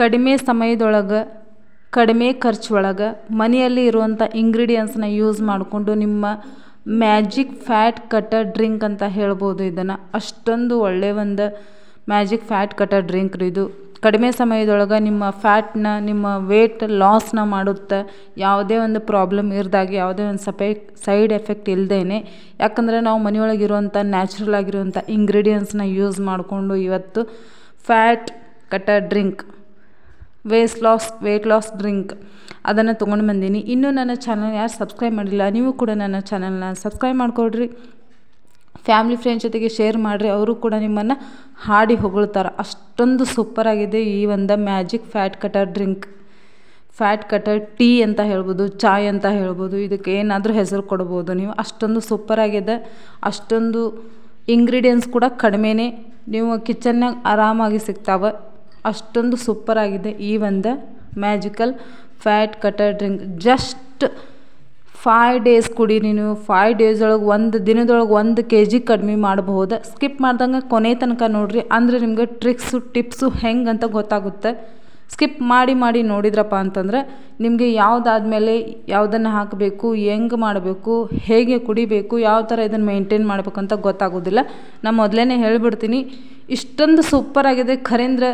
ಕಡಿಮೆ ಸಮಯದೊಳಗೆ ಕಡಿಮೆ ಖರ್ಚು ಮನೆಯಲ್ಲಿ ಇರುವಂಥ ಇಂಗ್ರೀಡಿಯೆಂಟ್ಸ್ನ ಯೂಸ್ ಮಾಡಿಕೊಂಡು ನಿಮ್ಮ ಮ್ಯಾಜಿಕ್ ಫ್ಯಾಟ್ ಕಟರ್ ಡ್ರಿಂಕ್ ಅಂತ ಹೇಳ್ಬೋದು ಇದನ್ನು ಅಷ್ಟೊಂದು ಒಳ್ಳೆಯ ಒಂದು ಮ್ಯಾಜಿಕ್ ಫ್ಯಾಟ್ ಕಟರ್ ಡ್ರಿಂಕ್ ಇದು ಕಡಿಮೆ ಸಮಯದೊಳಗೆ ನಿಮ್ಮ ಫ್ಯಾಟ್ನ ನಿಮ್ಮ ವೇಟ್ ಲಾಸ್ನ ಮಾಡುತ್ತೆ ಯಾವುದೇ ಒಂದು ಪ್ರಾಬ್ಲಮ್ ಇರ್ದಾಗ ಯಾವುದೇ ಒಂದು ಸಪೇ ಸೈಡ್ ಎಫೆಕ್ಟ್ ಇಲ್ಲದೇ ಯಾಕಂದರೆ ನಾವು ಮನೆಯೊಳಗಿರುವಂಥ ನ್ಯಾಚುರಲ್ ಆಗಿರುವಂಥ ಇಂಗ್ರೀಡಿಯೆಂಟ್ಸ್ನ ಯೂಸ್ ಮಾಡಿಕೊಂಡು ಇವತ್ತು fat cutter drink waist loss weight loss drink ಅದನ್ನು ತೊಗೊಂಡು ಬಂದೀನಿ ಇನ್ನೂ ನನ್ನ ಚಾನಲ್ ಯಾರು ಸಬ್ಸ್ಕ್ರೈಬ್ ಮಾಡಿಲ್ಲ ನೀವು ಕೂಡ ನನ್ನ ಚಾನಲ್ನ ಸಬ್ಸ್ಕ್ರೈಬ್ ಮಾಡಿಕೊಡ್ರಿ ಫ್ಯಾಮಿಲಿ ಫ್ರೆಂಡ್ಸ್ ಜೊತೆಗೆ ಶೇರ್ ಮಾಡಿರಿ ಅವರು ಕೂಡ ನಿಮ್ಮನ್ನು ಹಾಡಿ ಹೊಗಳ್ತಾರೆ ಅಷ್ಟೊಂದು ಸೂಪರಾಗಿದೆ ಈ ಒಂದು magic fat cutter drink fat cutter tea ಅಂತ ಹೇಳ್ಬೋದು ಚಾಯ್ ಅಂತ ಹೇಳ್ಬೋದು ಇದಕ್ಕೆ ಏನಾದರೂ ಹೆಸರು ಕೊಡ್ಬೋದು ನೀವು ಅಷ್ಟೊಂದು ಸೂಪರಾಗಿದೆ ಅಷ್ಟೊಂದು ಇಂಗ್ರೀಡಿಯೆಂಟ್ಸ್ ಕೂಡ ಕಡಿಮೆನೇ ನೀವು ಕಿಚನ್ನಾಗ ಆರಾಮಾಗಿ ಸಿಗ್ತಾವೆ ಅಷ್ಟೊಂದು ಸೂಪರಾಗಿದೆ ಈ ಒಂದು magical fat cutter drink just five days ಕುಡಿ ನೀನು ಫೈವ್ ಡೇಸ್ ಒಳಗೆ ಒಂದು ದಿನದೊಳಗೆ ಒಂದು ಕೆ ಜಿ ಕಡಿಮೆ ಮಾಡಬಹುದು ಸ್ಕಿಪ್ ಮಾಡ್ದಂಗೆ ಕೊನೆ ತನಕ ನೋಡಿರಿ ಅಂದರೆ ನಿಮಗೆ ಟ್ರಿಕ್ಸು ಟಿಪ್ಸು ಹೆಂಗೆ ಅಂತ ಗೊತ್ತಾಗುತ್ತೆ ಸ್ಕಿಪ್ ಮಾಡಿ ಮಾಡಿ ನೋಡಿದ್ರಪ್ಪ ಅಂತಂದರೆ ನಿಮಗೆ ಯಾವುದಾದ್ಮೇಲೆ ಯಾವುದನ್ನು ಹಾಕಬೇಕು ಹೆಂಗೆ ಮಾಡಬೇಕು ಹೇಗೆ ಕುಡಿಬೇಕು ಯಾವ ಥರ ಇದನ್ನು ಮೇಂಟೈನ್ ಅಂತ ಗೊತ್ತಾಗೋದಿಲ್ಲ ನಾನು ಮೊದಲೇ ಹೇಳ್ಬಿಡ್ತೀನಿ ಇಷ್ಟೊಂದು ಸೂಪರ್ ಆಗಿದೆ ಖರೇಂದ್ರ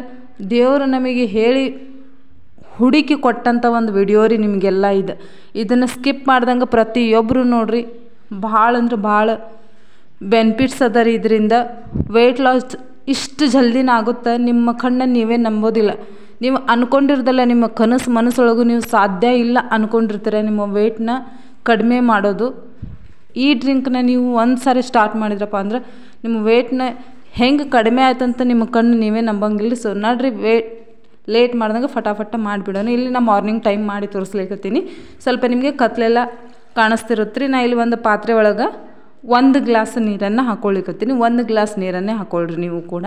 ದೇವರು ನಮಗೆ ಹೇಳಿ ಹುಡುಕಿ ಕೊಟ್ಟಂಥ ಒಂದು ವಿಡಿಯೋ ರೀ ನಿಮಗೆಲ್ಲ ಇದು ಇದನ್ನು ಸ್ಕಿಪ್ ಮಾಡ್ದಂಗೆ ಪ್ರತಿಯೊಬ್ಬರು ನೋಡ್ರಿ ಭಾಳ ಅಂದ್ರೆ ಭಾಳ ಬೆನಿಫಿಟ್ಸ್ ಅದ ರೀ ಇದರಿಂದ ವೆಯ್ಟ್ ಲಾಸ್ ಇಷ್ಟು ಜಲ್ದಿನ ಆಗುತ್ತೆ ನಿಮ್ಮ ಕಣ್ಣ ನೀವೇ ನಂಬೋದಿಲ್ಲ ನೀವು ಅಂದ್ಕೊಂಡಿರ್ದಲ್ಲ ನಿಮ್ಮ ಕನಸು ಮನಸ್ಸೊಳಗೂ ನೀವು ಸಾಧ್ಯ ಇಲ್ಲ ಅಂದ್ಕೊಂಡಿರ್ತೀರ ನಿಮ್ಮ ವೆಯ್ಟ್ನ ಕಡಿಮೆ ಮಾಡೋದು ಈ ಡ್ರಿಂಕ್ನ ನೀವು ಒಂದು ಸಾರಿ ಸ್ಟಾರ್ಟ್ ಮಾಡಿದ್ರಪ್ಪ ಅಂದ್ರೆ ನಿಮ್ಮ ವೆಯ್ಟ್ನ ಹೆಂಗೆ ಕಡಿಮೆ ಆಯ್ತಂತ ನಿಮ್ಮ ಕಣ್ಣು ನೀವೇ ನಂಬಂಗಿಲ್ಲ ಸೊ ನೋಡ್ರಿ ವೇಟ್ ಲೇಟ್ ಮಾಡ್ದಂಗೆ ಫಟಾಫಟ ಮಾಡಿಬಿಡೋಣ ಇಲ್ಲಿ ನಾ ಮಾರ್ನಿಂಗ್ ಟೈಮ್ ಮಾಡಿ ತೋರಿಸ್ಲಿಕ್ಕತ್ತೀನಿ ಸ್ವಲ್ಪ ನಿಮಗೆ ಕತ್ಲೆಲ್ಲ ಕಾಣಿಸ್ತಿರುತ್ತೆ ರೀ ನಾ ಇಲ್ಲಿ ಒಂದು ಪಾತ್ರೆ ಒಳಗೆ ಒಂದು ಗ್ಲಾಸ್ ನೀರನ್ನು ಹಾಕ್ಕೊಳ್ಲಿಕ್ಕತ್ತೀನಿ ಒಂದು ಗ್ಲಾಸ್ ನೀರನ್ನೇ ಹಾಕ್ಕೊಳ್ರಿ ನೀವು ಕೂಡ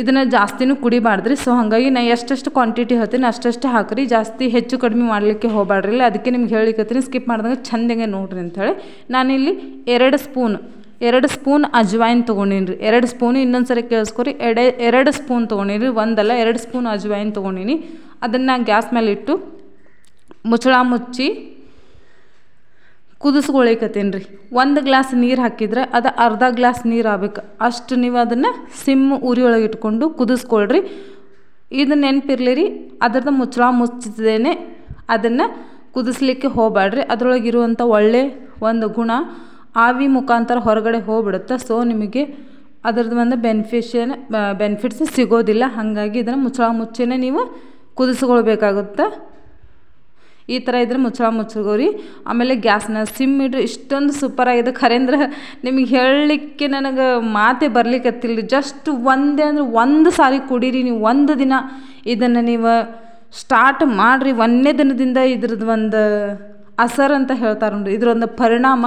ಇದನ್ನು ಜಾಸ್ತಿನೂ ಕುಡಿಬಾರ್ದ್ರಿ ಸೊ ಹಾಗಾಗಿ ನಾ ಎಷ್ಟೆಷ್ಟು ಕ್ವಾಂಟಿಟಿ ಹೇಳ್ತೀನಿ ಅಷ್ಟೆಷ್ಟು ಹಾಕಿರಿ ಜಾಸ್ತಿ ಹೆಚ್ಚು ಕಡಿಮೆ ಮಾಡಲಿಕ್ಕೆ ಇಲ್ಲ ಅದಕ್ಕೆ ನಿಮ್ಗೆ ಹೇಳಿಕತ್ತೀನಿ ಸ್ಕಿಪ್ ಮಾಡ್ದಂಗೆ ಚಂದಂಗೆ ನೋಡ್ರಿ ಅಂಥೇಳಿ ನಾನಿಲ್ಲಿ ಎರಡು ಸ್ಪೂನ್ ಎರಡು ಸ್ಪೂನ್ ಅಜ್ವಾಯಿನ್ ತೊಗೊಂಡಿನಿ ರೀ ಎರಡು ಸ್ಪೂನು ಇನ್ನೊಂದು ಸರಿ ಕೇಳಿಸ್ಕೊರಿ ಎಡೆ ಎರಡು ಸ್ಪೂನ್ ತೊಗೊಂಡಿನಿ ಒಂದಲ್ಲ ಎರಡು ಸ್ಪೂನ್ ಅಜ್ವಾಯಿನ್ ತೊಗೊಂಡಿನಿ ಅದನ್ನು ಗ್ಯಾಸ್ ಮೇಲೆ ಇಟ್ಟು ಮುಚ್ಚಳ ಮುಚ್ಚಿ ಕುದಿಸ್ಕೊಳಿಕತ್ತೀನಿ ರೀ ಒಂದು ಗ್ಲಾಸ್ ನೀರು ಹಾಕಿದ್ರೆ ಅದು ಅರ್ಧ ಗ್ಲಾಸ್ ನೀರು ಆಗ್ಬೇಕು ಅಷ್ಟು ನೀವು ಅದನ್ನು ಸಿಮ್ ಉರಿಯೊಳಗೆ ಇಟ್ಕೊಂಡು ಕುದಿಸ್ಕೊಳ್ರಿ ಇದು ನೆನಪಿರ್ಲಿ ರೀ ಅದರದ್ದು ಮುಚ್ಚಳ ಮುಚ್ಚಿದೇನೆ ಅದನ್ನು ಕುದಿಸ್ಲಿಕ್ಕೆ ಹೋಗಬೇಡ್ರಿ ಇರುವಂಥ ಒಳ್ಳೆ ಒಂದು ಗುಣ ಆವಿ ಮುಖಾಂತರ ಹೊರಗಡೆ ಹೋಗ್ಬಿಡುತ್ತೆ ಸೊ ನಿಮಗೆ ಅದರದ್ದು ಒಂದು ಬೆನಿಫಿಷನ್ ಬೆನಿಫಿಟ್ಸ್ ಸಿಗೋದಿಲ್ಲ ಹಾಗಾಗಿ ಇದನ್ನು ಮುಚ್ಚಳ ಮುಚ್ಚಿನೇ ನೀವು ಕುದಿಸ್ಕೊಳ್ಬೇಕಾಗುತ್ತೆ ಈ ಥರ ಇದ್ರೆ ಮುಚ್ಚಳ ಮುಚ್ಚಿಗೋರಿ ಆಮೇಲೆ ಗ್ಯಾಸ್ನ ಸಿಮ್ ಇಡ್ರಿ ಇಷ್ಟೊಂದು ಸೂಪರ್ ಆಗಿದೆ ಖರೇಂದ್ರೆ ನಿಮಗೆ ಹೇಳಲಿಕ್ಕೆ ನನಗೆ ಮಾತೆ ಬರಲಿಕ್ಕೆ ಜಸ್ಟ್ ಒಂದೇ ಅಂದರೆ ಒಂದು ಸಾರಿ ಕುಡೀರಿ ನೀವು ಒಂದು ದಿನ ಇದನ್ನು ನೀವು ಸ್ಟಾರ್ಟ್ ಮಾಡಿರಿ ಒಂದನೇ ದಿನದಿಂದ ಇದ್ರದ್ದು ಒಂದು ಅಸರ್ ಅಂತ ಹೇಳ್ತಾರೆ ನೋಡಿರಿ ಇದರೊಂದು ಪರಿಣಾಮ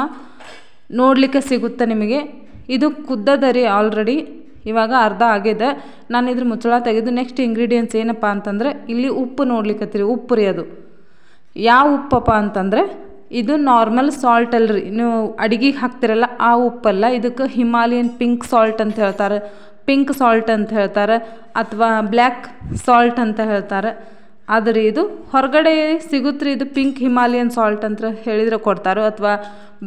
ನೋಡಲಿಕ್ಕೆ ಸಿಗುತ್ತೆ ನಿಮಗೆ ಇದು ಕುದ್ದದ ರೀ ಆಲ್ರೆಡಿ ಇವಾಗ ಅರ್ಧ ಆಗಿದೆ ನಾನು ಇದ್ರ ಮುಚ್ಚಳ ತೆಗೆದು ನೆಕ್ಸ್ಟ್ ಇಂಗ್ರೀಡಿಯೆಂಟ್ಸ್ ಏನಪ್ಪ ಅಂತಂದರೆ ಇಲ್ಲಿ ಉಪ್ಪು ನೋಡ್ಲಿಕ್ಕತ್ತೀರಿ ಉಪ್ಪು ರೀ ಅದು ಯಾವ ಉಪ್ಪಪ್ಪ ಅಂತಂದರೆ ಇದು ನಾರ್ಮಲ್ ಸಾಲ್ಟ್ ಅಲ್ರಿ ನೀವು ಅಡುಗೆಗೆ ಹಾಕ್ತಿರಲ್ಲ ಆ ಉಪ್ಪಲ್ಲ ಇದಕ್ಕೆ ಹಿಮಾಲಯನ್ ಪಿಂಕ್ ಸಾಲ್ಟ್ ಅಂತ ಹೇಳ್ತಾರೆ ಪಿಂಕ್ ಸಾಲ್ಟ್ ಅಂತ ಹೇಳ್ತಾರೆ ಅಥವಾ ಬ್ಲ್ಯಾಕ್ ಸಾಲ್ಟ್ ಅಂತ ಹೇಳ್ತಾರೆ ಆದರೆ ಇದು ಹೊರಗಡೆ ಸಿಗುತ್ತೆ ಇದು ಪಿಂಕ್ ಹಿಮಾಲಯನ್ ಸಾಲ್ಟ್ ಅಂತ ಹೇಳಿದರೆ ಕೊಡ್ತಾರೋ ಅಥವಾ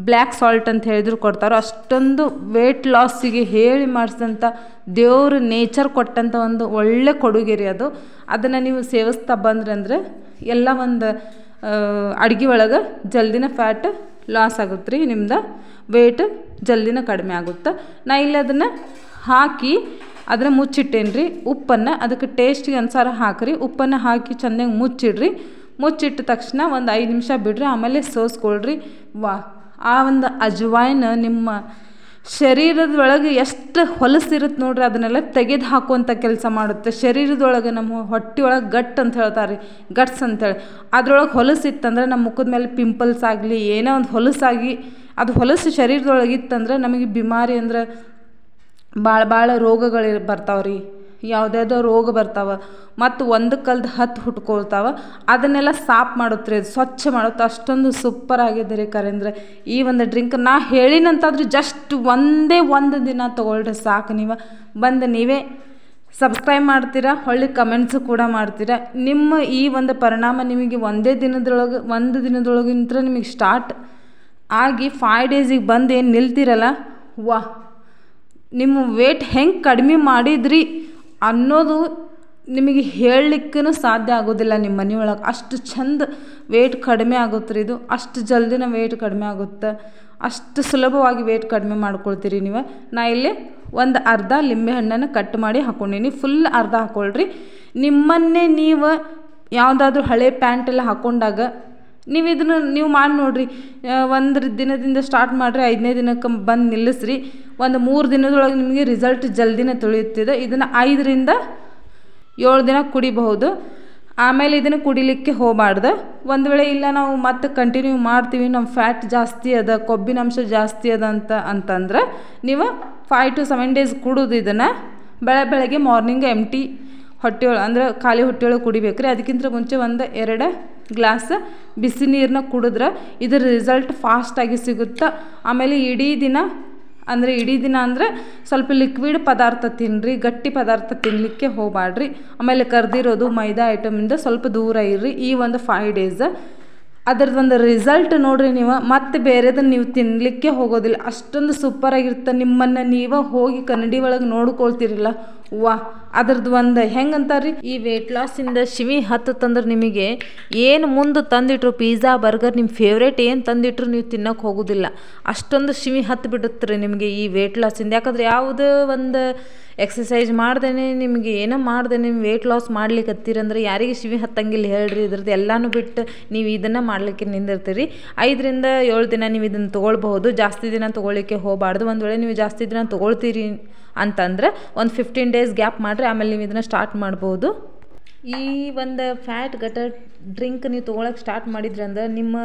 ಬ್ಲ್ಯಾಕ್ ಸಾಲ್ಟ್ ಅಂತ ಹೇಳಿದ್ರು ಕೊಡ್ತಾರೋ ಅಷ್ಟೊಂದು ವೆಯ್ಟ್ ಲಾಸಿಗೆ ಹೇಳಿ ಮಾಡಿಸಿದಂಥ ದೇವ್ರ ನೇಚರ್ ಕೊಟ್ಟಂಥ ಒಂದು ಒಳ್ಳೆ ಕೊಡುಗೆ ರೀ ಅದು ಅದನ್ನು ನೀವು ಸೇವಿಸ್ತಾ ಬಂದ್ರೆ ಅಂದರೆ ಎಲ್ಲ ಒಂದು ಅಡುಗೆ ಒಳಗೆ ಜಲ್ದಿನ ಫ್ಯಾಟ್ ಲಾಸ್ ಆಗುತ್ತೆ ರೀ ನಿಮ್ದು ವೆಯ್ಟ್ ಜಲ್ದಿನ ಕಡಿಮೆ ಆಗುತ್ತೆ ನಾ ಇಲ್ಲಿ ಅದನ್ನು ಹಾಕಿ ಅದನ್ನು ರೀ ಉಪ್ಪನ್ನು ಅದಕ್ಕೆ ಟೇಸ್ಟಿಗೆ ಅನುಸಾರ ಹಾಕಿರಿ ಉಪ್ಪನ್ನು ಹಾಕಿ ಚೆನ್ನಾಗಿ ಮುಚ್ಚಿಡ್ರಿ ಮುಚ್ಚಿಟ್ಟ ತಕ್ಷಣ ಒಂದು ಐದು ನಿಮಿಷ ಬಿಡ್ರಿ ಆಮೇಲೆ ಸೋಸ್ಕೊಳ್ರಿ ವಾ ಆ ಒಂದು ಅಜ್ವಾಯ್ನ ನಿಮ್ಮ ಶರೀರದೊಳಗೆ ಎಷ್ಟು ಹೊಲಸಿರುತ್ತೆ ನೋಡ್ರಿ ಅದನ್ನೆಲ್ಲ ತೆಗೆದು ಹಾಕುವಂಥ ಕೆಲಸ ಮಾಡುತ್ತೆ ಶರೀರದೊಳಗೆ ನಮ್ಮ ಹೊಟ್ಟೆಯೊಳಗೆ ಗಟ್ ಅಂತ ಹೇಳ್ತಾರೆ ಗಟ್ಸ್ ಅಂತೇಳಿ ಅದರೊಳಗೆ ಹೊಲಸಿತ್ತಂದ್ರೆ ನಮ್ಮ ಮುಖದ ಮೇಲೆ ಪಿಂಪಲ್ಸ್ ಆಗಲಿ ಏನೋ ಒಂದು ಹೊಲಸಾಗಿ ಅದು ಹೊಲಸು ಇತ್ತಂದ್ರೆ ನಮಗೆ ಬಿಮಾರಿ ಅಂದ್ರೆ ಭಾಳ ಭಾಳ ರೋಗಗಳು ಬರ್ತಾವೆ ರೀ ಯಾವುದೋ ರೋಗ ಬರ್ತಾವೆ ಮತ್ತು ಒಂದು ಕಲ್ದ ಹತ್ತು ಹುಟ್ಕೊಳ್ತಾವೆ ಅದನ್ನೆಲ್ಲ ಸಾಪ್ ಮಾಡುತ್ತೆ ರೀ ಅದು ಸ್ವಚ್ಛ ಮಾಡುತ್ತೆ ಅಷ್ಟೊಂದು ಸೂಪರ್ ಆಗಿದೆ ರೀ ಕರೆಂದ್ರೆ ಈ ಒಂದು ಡ್ರಿಂಕ್ ನಾ ಹೇಳಿನಂತಾದ್ರೂ ಜಸ್ಟ್ ಒಂದೇ ಒಂದು ದಿನ ತೊಗೊಳ್ರಿ ಸಾಕು ನೀವು ಬಂದು ನೀವೇ ಸಬ್ಸ್ಕ್ರೈಬ್ ಮಾಡ್ತೀರಾ ಹೊಳ್ಳಿ ಕಮೆಂಟ್ಸು ಕೂಡ ಮಾಡ್ತೀರಾ ನಿಮ್ಮ ಈ ಒಂದು ಪರಿಣಾಮ ನಿಮಗೆ ಒಂದೇ ದಿನದೊಳಗೆ ಒಂದು ದಿನದೊಳಗಿಂತ ನಿಮಗೆ ಸ್ಟಾರ್ಟ್ ಆಗಿ ಫೈವ್ ಡೇಸಿಗೆ ಬಂದು ಏನು ನಿಲ್ತೀರಲ್ಲ ವಾ ನಿಮ್ಮ ವೇಟ್ ಹೆಂಗೆ ಕಡಿಮೆ ಮಾಡಿದ್ರಿ ಅನ್ನೋದು ನಿಮಗೆ ಹೇಳಲಿಕ್ಕೂ ಸಾಧ್ಯ ಆಗೋದಿಲ್ಲ ನಿಮ್ಮ ಮನೆಯೊಳಗೆ ಅಷ್ಟು ಚಂದ ವೇಟ್ ಕಡಿಮೆ ಆಗುತ್ತೆ ರೀ ಇದು ಅಷ್ಟು ಜಲ್ದಿನ ವೇಟ್ ಕಡಿಮೆ ಆಗುತ್ತೆ ಅಷ್ಟು ಸುಲಭವಾಗಿ ವೇಟ್ ಕಡಿಮೆ ಮಾಡ್ಕೊಳ್ತೀರಿ ನೀವು ನಾ ಇಲ್ಲಿ ಒಂದು ಅರ್ಧ ಹಣ್ಣನ್ನು ಕಟ್ ಮಾಡಿ ಹಾಕ್ಕೊಂಡೀನಿ ಫುಲ್ ಅರ್ಧ ಹಾಕ್ಕೊಳ್ರಿ ನಿಮ್ಮನ್ನೇ ನೀವು ಯಾವುದಾದ್ರೂ ಹಳೆ ಪ್ಯಾಂಟೆಲ್ಲ ಹಾಕೊಂಡಾಗ ನೀವು ಇದನ್ನು ನೀವು ಮಾಡಿ ನೋಡಿರಿ ಒಂದು ದಿನದಿಂದ ಸ್ಟಾರ್ಟ್ ಮಾಡಿರಿ ಐದನೇ ದಿನಕ್ಕೆ ಬಂದು ನಿಲ್ಲಿಸ್ರಿ ಒಂದು ಮೂರು ದಿನದೊಳಗೆ ನಿಮಗೆ ರಿಸಲ್ಟ್ ಜಲ್ದಿನೇ ತಿಳಿಯುತ್ತಿದೆ ಇದನ್ನು ಐದರಿಂದ ಏಳು ದಿನ ಕುಡಿಬಹುದು ಆಮೇಲೆ ಇದನ್ನು ಕುಡಿಲಿಕ್ಕೆ ಹೋಗಬಾರ್ದು ಒಂದು ವೇಳೆ ಇಲ್ಲ ನಾವು ಮತ್ತೆ ಕಂಟಿನ್ಯೂ ಮಾಡ್ತೀವಿ ನಮ್ಮ ಫ್ಯಾಟ್ ಜಾಸ್ತಿ ಅದ ಕೊಬ್ಬಿನಾಂಶ ಜಾಸ್ತಿ ಅದ ಅಂತ ಅಂತಂದ್ರೆ ನೀವು ಫೈವ್ ಟು ಸೆವೆನ್ ಡೇಸ್ ಕುಡೋದು ಇದನ್ನು ಬೆಳೆ ಬೆಳಗ್ಗೆ ಮಾರ್ನಿಂಗ್ ಎಮ್ ಟಿ ಹೊಟ್ಟೆಯೊಳ ಅಂದರೆ ಖಾಲಿ ಹೊಟ್ಟೆಯೊಳಗೆ ಕುಡಿಬೇಕು ರೀ ಅದಕ್ಕಿಂತ ಮುಂಚೆ ಒಂದು ಎರಡು ಗ್ಲಾಸ್ ಬಿಸಿ ನೀರನ್ನ ಕುಡಿದ್ರೆ ಇದರ ರಿಸಲ್ಟ್ ಫಾಸ್ಟಾಗಿ ಸಿಗುತ್ತಾ ಆಮೇಲೆ ಇಡೀ ದಿನ ಅಂದರೆ ಇಡೀ ದಿನ ಅಂದರೆ ಸ್ವಲ್ಪ ಲಿಕ್ವಿಡ್ ಪದಾರ್ಥ ತಿನ್ನಿರಿ ಗಟ್ಟಿ ಪದಾರ್ಥ ತಿನ್ನಲಿಕ್ಕೆ ಹೋಗಬಾಡ್ರಿ ಆಮೇಲೆ ಕರೆದಿರೋದು ಮೈದಾ ಐಟಮಿಂದ ಸ್ವಲ್ಪ ದೂರ ಇರ್ರಿ ಈ ಒಂದು ಫೈವ್ ಡೇಸ್ ಒಂದು ರಿಸಲ್ಟ್ ನೋಡಿರಿ ನೀವು ಮತ್ತೆ ಬೇರೆದನ್ನು ನೀವು ತಿನ್ನಲಿಕ್ಕೆ ಹೋಗೋದಿಲ್ಲ ಅಷ್ಟೊಂದು ಸೂಪರಾಗಿರುತ್ತೆ ನಿಮ್ಮನ್ನು ನೀವೇ ಹೋಗಿ ಕನ್ನಡಿ ಒಳಗೆ ನೋಡ್ಕೊಳ್ತೀರಲ್ಲ ವಾ ಅದ್ರದ್ದು ಒಂದು ಹೆಂಗೆ ರೀ ಈ ವೆಯ್ಟ್ ಲಾಸಿಂದ ಶಿವಿ ಹತ್ತು ತಂದ್ರೆ ನಿಮಗೆ ಏನು ಮುಂದೆ ತಂದಿಟ್ರು ಪಿಜ್ಜಾ ಬರ್ಗರ್ ನಿಮ್ಮ ಫೇವ್ರೇಟ್ ಏನು ತಂದಿಟ್ರು ನೀವು ತಿನ್ನೋಕೆ ಹೋಗೋದಿಲ್ಲ ಅಷ್ಟೊಂದು ಶಿವಿ ಹತ್ತು ಬಿಡುತ್ತೆ ನಿಮಗೆ ಈ ವೆಯ್ಟ್ ಲಾಸಿಂದ ಯಾಕಂದ್ರೆ ಯಾವುದೇ ಒಂದು ಎಕ್ಸಸೈಸ್ ಮಾಡ್ದೇನೆ ನಿಮಗೆ ಏನೋ ಮಾಡ್ದೆ ನಿಮ್ಮ ವೆಯ್ಟ್ ಲಾಸ್ ಮಾಡ್ಲಿಕ್ಕೆ ಹತ್ತಿರಂದ್ರೆ ಯಾರಿಗೆ ಶಿವಿ ಹತ್ತಂಗಿಲ್ಲ ಹೇಳ್ರಿ ಇದ್ರದ್ದು ಎಲ್ಲಾನು ಬಿಟ್ಟು ನೀವು ಇದನ್ನು ಮಾಡಲಿಕ್ಕೆ ನಿಂದಿರ್ತೀರಿ ಐದರಿಂದ ಏಳು ದಿನ ನೀವು ಇದನ್ನು ತೊಗೊಳ್ಬಹುದು ಜಾಸ್ತಿ ದಿನ ತೊಗೊಳ್ಲಿಕ್ಕೆ ಹೋಗಬಾರ್ದು ಒಂದು ವೇಳೆ ನೀವು ಜಾಸ್ತಿ ದಿನ ತೊಗೊಳ್ತೀರಿ ಅಂತಂದರೆ ಒಂದು ಫಿಫ್ಟೀನ್ ಡೇಸ್ ಗ್ಯಾಪ್ ಮಾಡಿರಿ ಆಮೇಲೆ ನೀವು ಇದನ್ನು ಸ್ಟಾರ್ಟ್ ಮಾಡ್ಬೋದು ಈ ಒಂದು ಫ್ಯಾಟ್ ಗಟರ್ ಡ್ರಿಂಕ್ ನೀವು ತೊಗೊಳಕ್ಕೆ ಸ್ಟಾರ್ಟ್ ಮಾಡಿದ್ರಿ ಅಂದ್ರೆ ನಿಮ್ಮ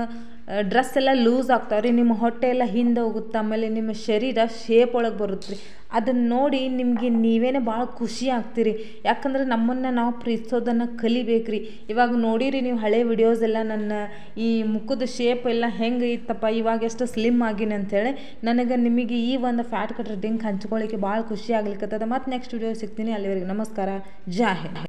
ಡ್ರೆಸ್ ಎಲ್ಲ ಲೂಸ್ ಆಗ್ತಾವೆ ರೀ ನಿಮ್ಮ ಹೊಟ್ಟೆ ಎಲ್ಲ ಹಿಂದೆ ಹೋಗುತ್ತೆ ಆಮೇಲೆ ನಿಮ್ಮ ಶರೀರ ಶೇಪ್ ಒಳಗೆ ಬರುತ್ತೆ ರೀ ಅದನ್ನು ನೋಡಿ ನಿಮಗೆ ನೀವೇನೇ ಭಾಳ ಖುಷಿ ಆಗ್ತೀರಿ ಯಾಕಂದ್ರೆ ನಮ್ಮನ್ನು ನಾವು ಪ್ರೀತಿಸೋದನ್ನು ಕಲಿಬೇಕು ರೀ ಇವಾಗ ನೋಡಿರಿ ನೀವು ಹಳೆ ವಿಡಿಯೋಸ್ ಎಲ್ಲ ನನ್ನ ಈ ಮುಖದ ಶೇಪ್ ಎಲ್ಲ ಹೆಂಗೆ ಇತ್ತಪ್ಪ ಇವಾಗ ಎಷ್ಟು ಸ್ಲಿಮ್ ಆಗಿನ ಅಂಥೇಳಿ ನನಗೆ ನಿಮಗೆ ಈ ಒಂದು ಫ್ಯಾಟ್ ಕಟ್ಟರ್ ಡಿಂಕ್ ಹಂಚ್ಕೊಳ್ಳಿಕ್ಕೆ ಭಾಳ ಖುಷಿ ಆಗ್ಲಿಕ್ಕತ್ತದ ಮತ್ತು ನೆಕ್ಸ್ಟ್ ವಿಡಿಯೋ ಸಿಗ್ತೀನಿ ಅಲ್ಲಿವರೆಗೆ ನಮಸ್ಕಾರ ಜಾ